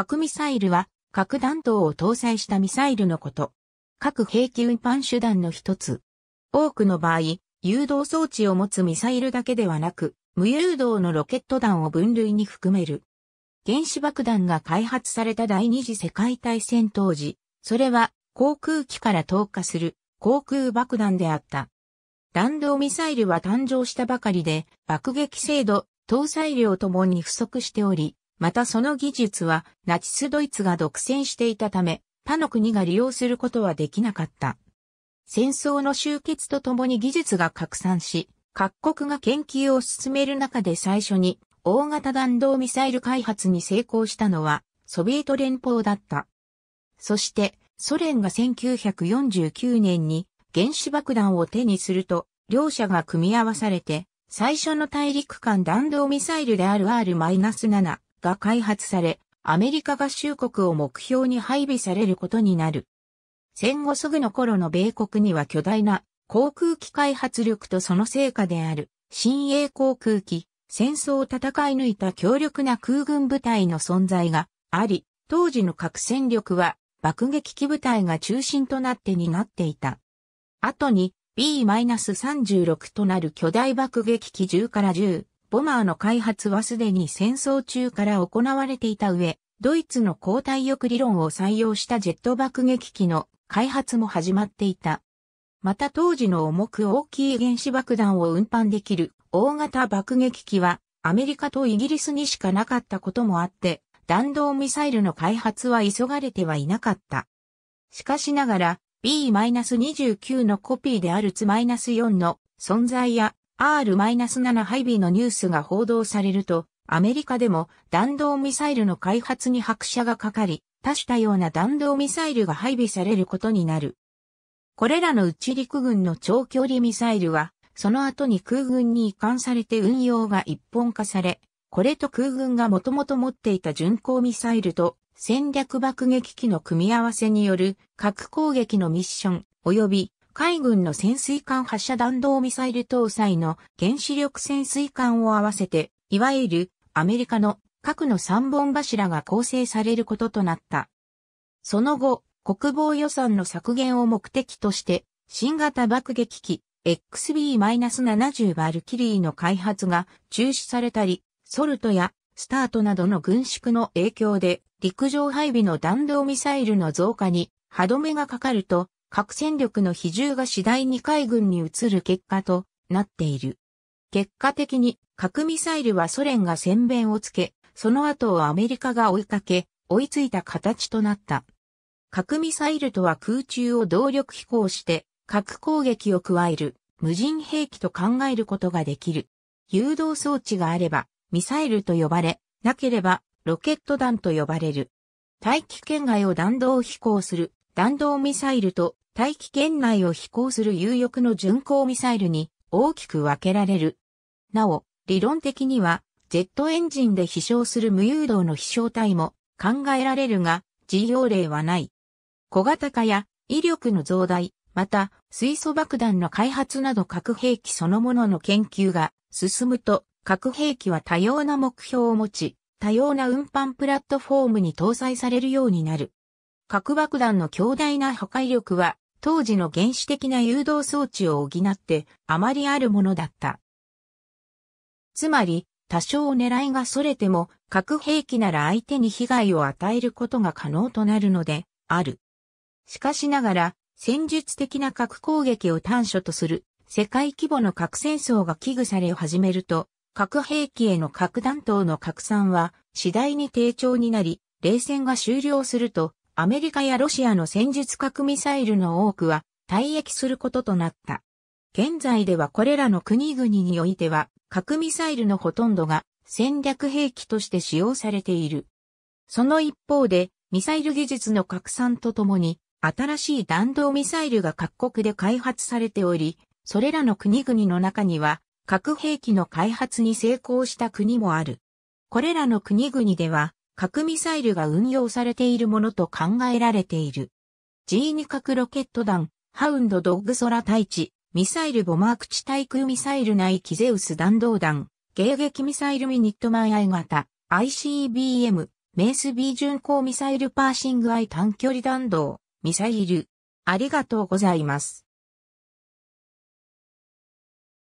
核ミサイルは核弾頭を搭載したミサイルのこと。核兵器運搬手段の一つ。多くの場合、誘導装置を持つミサイルだけではなく、無誘導のロケット弾を分類に含める。原子爆弾が開発された第二次世界大戦当時、それは航空機から投下する航空爆弾であった。弾道ミサイルは誕生したばかりで、爆撃精度、搭載量ともに不足しており、またその技術はナチスドイツが独占していたため、他の国が利用することはできなかった。戦争の終結とともに技術が拡散し、各国が研究を進める中で最初に大型弾道ミサイル開発に成功したのはソビエト連邦だった。そしてソ連が1949年に原子爆弾を手にすると両者が組み合わされて最初の大陸間弾道ミサイルである R-7 が開発され、アメリカ合衆国を目標に配備されることになる。戦後すぐの頃の米国には巨大な航空機開発力とその成果である新鋭航空機、戦争を戦い抜いた強力な空軍部隊の存在があり、当時の核戦力は爆撃機部隊が中心となって担っていた。後に B-36 となる巨大爆撃機10から10ボマーの開発はすでに戦争中から行われていた上、ドイツの交代翼理論を採用したジェット爆撃機の開発も始まっていた。また当時の重く大きい原子爆弾を運搬できる大型爆撃機はアメリカとイギリスにしかなかったこともあって、弾道ミサイルの開発は急がれてはいなかった。しかしながら、B-29 のコピーであるツ -4 の存在や R-7 配備のニュースが報道されると、アメリカでも弾道ミサイルの開発に拍車がかかり、多種多様な弾道ミサイルが配備されることになる。これらの内陸軍の長距離ミサイルは、その後に空軍に移管されて運用が一本化され、これと空軍がもともと持っていた巡航ミサイルと戦略爆撃機の組み合わせによる核攻撃のミッション及び海軍の潜水艦発射弾道ミサイル搭載の原子力潜水艦を合わせて、いわゆるアメリカの核の三本柱が構成されることとなった。その後、国防予算の削減を目的として、新型爆撃機 XB-70 バルキリーの開発が中止されたり、ソルトやスタートなどの軍縮の影響で陸上配備の弾道ミサイルの増加に歯止めがかかると核戦力の比重が次第に海軍に移る結果となっている。結果的に核ミサイルはソ連が先弁をつけ、その後をアメリカが追いかけ、追いついた形となった。核ミサイルとは空中を動力飛行して核攻撃を加える無人兵器と考えることができる。誘導装置があればミサイルと呼ばれ、なければロケット弾と呼ばれる。大気圏外を弾道飛行する弾道ミサイルと大気圏内を飛行する有翼の巡航ミサイルに大きく分けられる。なお、理論的には、ジェットエンジンで飛翔する無誘導の飛翔体も考えられるが、事業例はない。小型化や威力の増大、また水素爆弾の開発など核兵器そのものの研究が進むと、核兵器は多様な目標を持ち、多様な運搬プラットフォームに搭載されるようになる。核爆弾の強大な破壊力は、当時の原始的な誘導装置を補ってあまりあるものだった。つまり、多少狙いが逸れても、核兵器なら相手に被害を与えることが可能となるので、ある。しかしながら、戦術的な核攻撃を短所とする、世界規模の核戦争が危惧され始めると、核兵器への核弾頭の拡散は次第に低調になり、冷戦が終了すると、アメリカやロシアの戦術核ミサイルの多くは退役することとなった。現在ではこれらの国々においては核ミサイルのほとんどが戦略兵器として使用されている。その一方でミサイル技術の拡散とともに新しい弾道ミサイルが各国で開発されており、それらの国々の中には核兵器の開発に成功した国もある。これらの国々では核ミサイルが運用されているものと考えられている。G2 核ロケット弾、ハウンドドッグ空対地、ミサイルボマーク地対空ミサイル内キゼウス弾道弾、迎撃ミサイルミニットマン I 型、ICBM、メース B 巡航ミサイルパーシング I 短距離弾道、ミサイル。ありがとうございます。